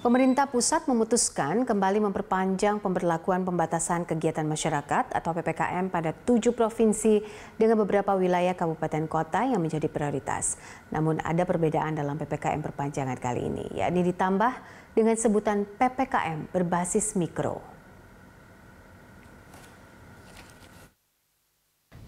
Pemerintah pusat memutuskan kembali memperpanjang pemberlakuan pembatasan kegiatan masyarakat atau PPKM pada tujuh provinsi dengan beberapa wilayah kabupaten kota yang menjadi prioritas. Namun ada perbedaan dalam PPKM perpanjangan kali ini, yakni ditambah dengan sebutan PPKM berbasis mikro.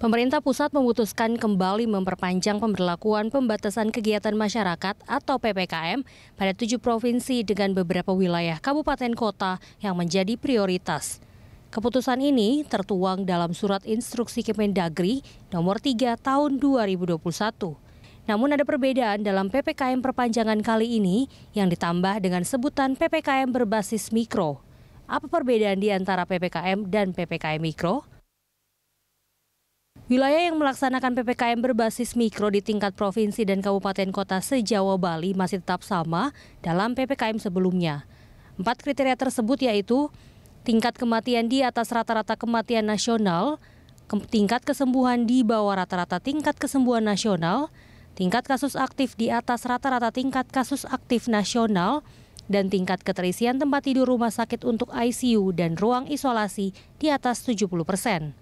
Pemerintah pusat memutuskan kembali memperpanjang pemberlakuan pembatasan kegiatan masyarakat atau PPKM pada tujuh provinsi dengan beberapa wilayah kabupaten kota yang menjadi prioritas. Keputusan ini tertuang dalam surat instruksi Kemendagri nomor 3 tahun 2021. Namun ada perbedaan dalam PPKM perpanjangan kali ini yang ditambah dengan sebutan PPKM berbasis mikro. Apa perbedaan di antara PPKM dan PPKM mikro? Wilayah yang melaksanakan PPKM berbasis mikro di tingkat provinsi dan kabupaten kota sejawa Bali masih tetap sama dalam PPKM sebelumnya. Empat kriteria tersebut yaitu tingkat kematian di atas rata-rata kematian nasional, tingkat kesembuhan di bawah rata-rata tingkat kesembuhan nasional, tingkat kasus aktif di atas rata-rata tingkat kasus aktif nasional, dan tingkat keterisian tempat tidur rumah sakit untuk ICU dan ruang isolasi di atas 70 persen.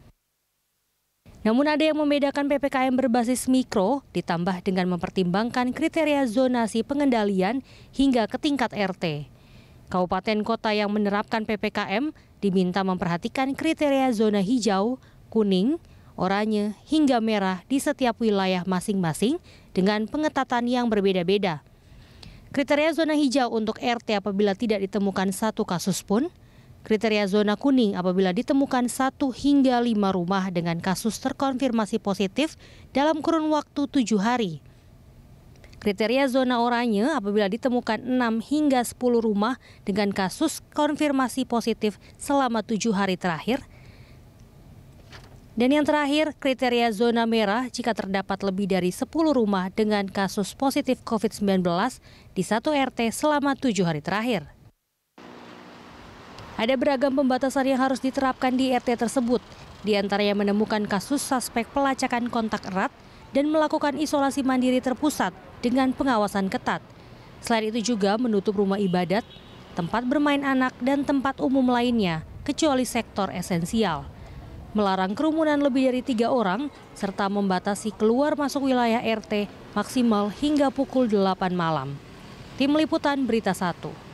Namun ada yang membedakan PPKM berbasis mikro ditambah dengan mempertimbangkan kriteria zonasi pengendalian hingga ke tingkat RT. Kabupaten kota yang menerapkan PPKM diminta memperhatikan kriteria zona hijau, kuning, oranye, hingga merah di setiap wilayah masing-masing dengan pengetatan yang berbeda-beda. Kriteria zona hijau untuk RT apabila tidak ditemukan satu kasus pun, Kriteria zona kuning apabila ditemukan satu hingga lima rumah dengan kasus terkonfirmasi positif dalam kurun waktu tujuh hari. Kriteria zona oranye apabila ditemukan enam hingga sepuluh rumah dengan kasus konfirmasi positif selama tujuh hari terakhir. Dan yang terakhir, kriteria zona merah jika terdapat lebih dari 10 rumah dengan kasus positif COVID-19 di satu RT selama tujuh hari terakhir. Ada beragam pembatasan yang harus diterapkan di RT tersebut, di antaranya menemukan kasus suspek pelacakan kontak erat dan melakukan isolasi mandiri terpusat dengan pengawasan ketat. Selain itu juga menutup rumah ibadat, tempat bermain anak, dan tempat umum lainnya, kecuali sektor esensial. Melarang kerumunan lebih dari tiga orang, serta membatasi keluar masuk wilayah RT maksimal hingga pukul 8 malam. Tim Liputan Berita 1.